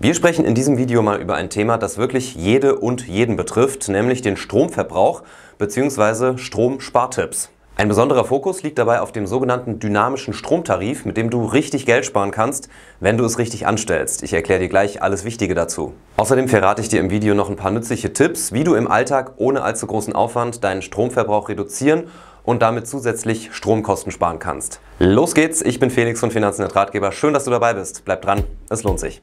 Wir sprechen in diesem Video mal über ein Thema, das wirklich jede und jeden betrifft, nämlich den Stromverbrauch bzw. Stromspartipps. Ein besonderer Fokus liegt dabei auf dem sogenannten dynamischen Stromtarif, mit dem du richtig Geld sparen kannst, wenn du es richtig anstellst. Ich erkläre dir gleich alles Wichtige dazu. Außerdem verrate ich dir im Video noch ein paar nützliche Tipps, wie du im Alltag ohne allzu großen Aufwand deinen Stromverbrauch reduzieren und damit zusätzlich Stromkosten sparen kannst. Los geht's, ich bin Felix von Finanzen der Ratgeber. Schön, dass du dabei bist. Bleib dran, es lohnt sich.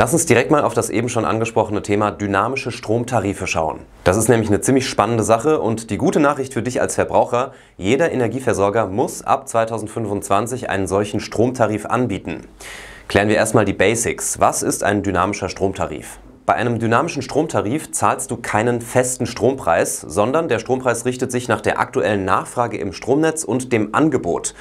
Lass uns direkt mal auf das eben schon angesprochene Thema dynamische Stromtarife schauen. Das ist nämlich eine ziemlich spannende Sache und die gute Nachricht für dich als Verbraucher, jeder Energieversorger muss ab 2025 einen solchen Stromtarif anbieten. Klären wir erstmal die Basics. Was ist ein dynamischer Stromtarif? Bei einem dynamischen Stromtarif zahlst du keinen festen Strompreis, sondern der Strompreis richtet sich nach der aktuellen Nachfrage im Stromnetz und dem Angebot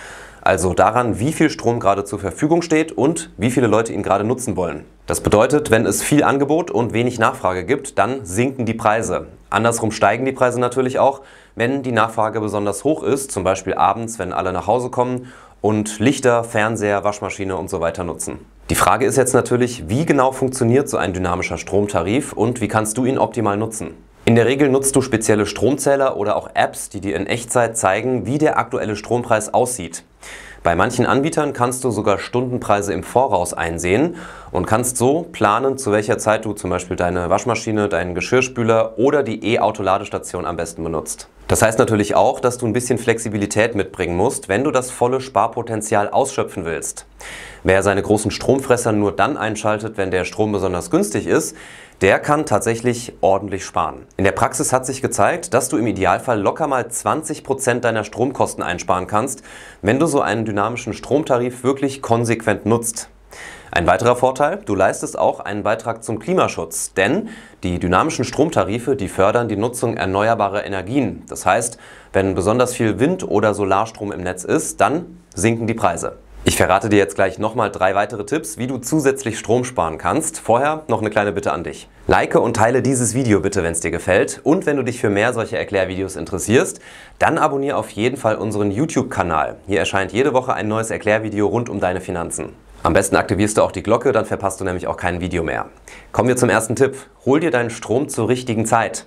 also daran, wie viel Strom gerade zur Verfügung steht und wie viele Leute ihn gerade nutzen wollen. Das bedeutet, wenn es viel Angebot und wenig Nachfrage gibt, dann sinken die Preise. Andersrum steigen die Preise natürlich auch, wenn die Nachfrage besonders hoch ist, zum Beispiel abends, wenn alle nach Hause kommen und Lichter, Fernseher, Waschmaschine und so weiter nutzen. Die Frage ist jetzt natürlich, wie genau funktioniert so ein dynamischer Stromtarif und wie kannst du ihn optimal nutzen? In der Regel nutzt du spezielle Stromzähler oder auch Apps, die dir in Echtzeit zeigen, wie der aktuelle Strompreis aussieht. Bei manchen Anbietern kannst du sogar Stundenpreise im Voraus einsehen und kannst so planen, zu welcher Zeit du zum Beispiel deine Waschmaschine, deinen Geschirrspüler oder die E-Auto-Ladestation am besten benutzt. Das heißt natürlich auch, dass du ein bisschen Flexibilität mitbringen musst, wenn du das volle Sparpotenzial ausschöpfen willst. Wer seine großen Stromfresser nur dann einschaltet, wenn der Strom besonders günstig ist, der kann tatsächlich ordentlich sparen. In der Praxis hat sich gezeigt, dass du im Idealfall locker mal 20% Prozent deiner Stromkosten einsparen kannst, wenn du so einen dynamischen Stromtarif wirklich konsequent nutzt. Ein weiterer Vorteil, du leistest auch einen Beitrag zum Klimaschutz, denn die dynamischen Stromtarife, die fördern die Nutzung erneuerbarer Energien. Das heißt, wenn besonders viel Wind- oder Solarstrom im Netz ist, dann sinken die Preise. Ich verrate dir jetzt gleich nochmal drei weitere Tipps, wie du zusätzlich Strom sparen kannst. Vorher noch eine kleine Bitte an dich. Like und teile dieses Video bitte, wenn es dir gefällt. Und wenn du dich für mehr solche Erklärvideos interessierst, dann abonniere auf jeden Fall unseren YouTube-Kanal. Hier erscheint jede Woche ein neues Erklärvideo rund um deine Finanzen. Am besten aktivierst du auch die Glocke, dann verpasst du nämlich auch kein Video mehr. Kommen wir zum ersten Tipp. Hol dir deinen Strom zur richtigen Zeit.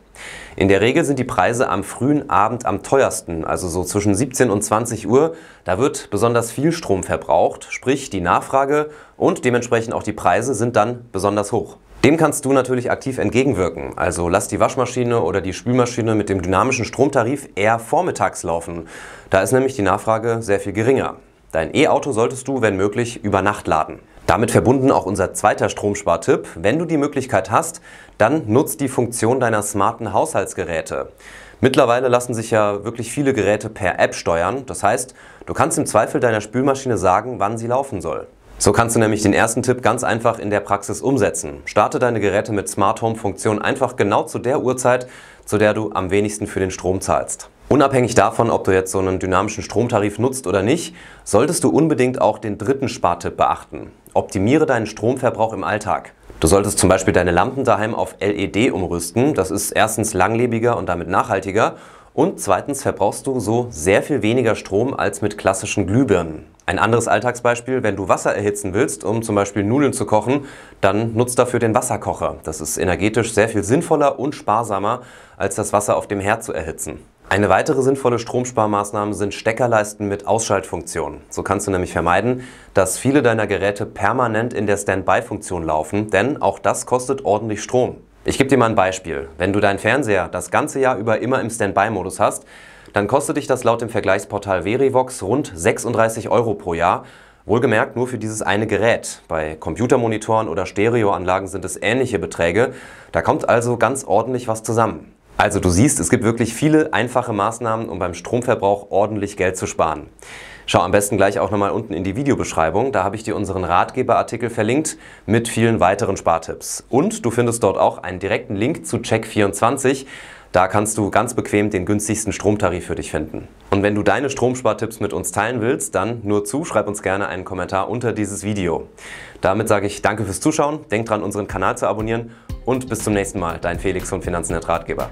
In der Regel sind die Preise am frühen Abend am teuersten, also so zwischen 17 und 20 Uhr. Da wird besonders viel Strom verbraucht, sprich die Nachfrage und dementsprechend auch die Preise sind dann besonders hoch. Dem kannst du natürlich aktiv entgegenwirken. Also lass die Waschmaschine oder die Spülmaschine mit dem dynamischen Stromtarif eher vormittags laufen. Da ist nämlich die Nachfrage sehr viel geringer. Dein E-Auto solltest du, wenn möglich, über Nacht laden. Damit verbunden auch unser zweiter Stromspartipp. Wenn du die Möglichkeit hast, dann nutzt die Funktion deiner smarten Haushaltsgeräte. Mittlerweile lassen sich ja wirklich viele Geräte per App steuern. Das heißt, du kannst im Zweifel deiner Spülmaschine sagen, wann sie laufen soll. So kannst du nämlich den ersten Tipp ganz einfach in der Praxis umsetzen. Starte deine Geräte mit Smart Home Funktion einfach genau zu der Uhrzeit, zu der du am wenigsten für den Strom zahlst. Unabhängig davon, ob du jetzt so einen dynamischen Stromtarif nutzt oder nicht, solltest du unbedingt auch den dritten Spartipp beachten. Optimiere deinen Stromverbrauch im Alltag. Du solltest zum Beispiel deine Lampen daheim auf LED umrüsten. Das ist erstens langlebiger und damit nachhaltiger und zweitens verbrauchst du so sehr viel weniger Strom als mit klassischen Glühbirnen. Ein anderes Alltagsbeispiel, wenn du Wasser erhitzen willst, um zum Beispiel Nudeln zu kochen, dann nutzt dafür den Wasserkocher. Das ist energetisch sehr viel sinnvoller und sparsamer, als das Wasser auf dem Herd zu erhitzen. Eine weitere sinnvolle Stromsparmaßnahme sind Steckerleisten mit Ausschaltfunktion. So kannst du nämlich vermeiden, dass viele deiner Geräte permanent in der Standby-Funktion laufen, denn auch das kostet ordentlich Strom. Ich gebe dir mal ein Beispiel. Wenn du deinen Fernseher das ganze Jahr über immer im Standby-Modus hast, dann kostet dich das laut dem Vergleichsportal Verivox rund 36 Euro pro Jahr. Wohlgemerkt nur für dieses eine Gerät. Bei Computermonitoren oder Stereoanlagen sind es ähnliche Beträge. Da kommt also ganz ordentlich was zusammen. Also du siehst, es gibt wirklich viele einfache Maßnahmen, um beim Stromverbrauch ordentlich Geld zu sparen. Schau am besten gleich auch nochmal unten in die Videobeschreibung. Da habe ich dir unseren Ratgeberartikel verlinkt mit vielen weiteren Spartipps. Und du findest dort auch einen direkten Link zu Check24. Da kannst du ganz bequem den günstigsten Stromtarif für dich finden. Und wenn du deine Stromspartipps mit uns teilen willst, dann nur zu, schreib uns gerne einen Kommentar unter dieses Video. Damit sage ich danke fürs Zuschauen, denk dran, unseren Kanal zu abonnieren und bis zum nächsten Mal, dein Felix von Finanzen Ratgeber.